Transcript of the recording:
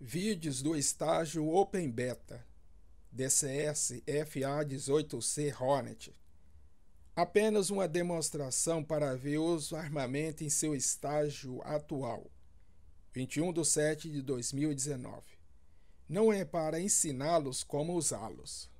Vídeos do estágio Open Beta DCS FA-18C Hornet. Apenas uma demonstração para ver uso armamento em seu estágio atual. 21 de 7 de 2019. Não é para ensiná-los como usá-los.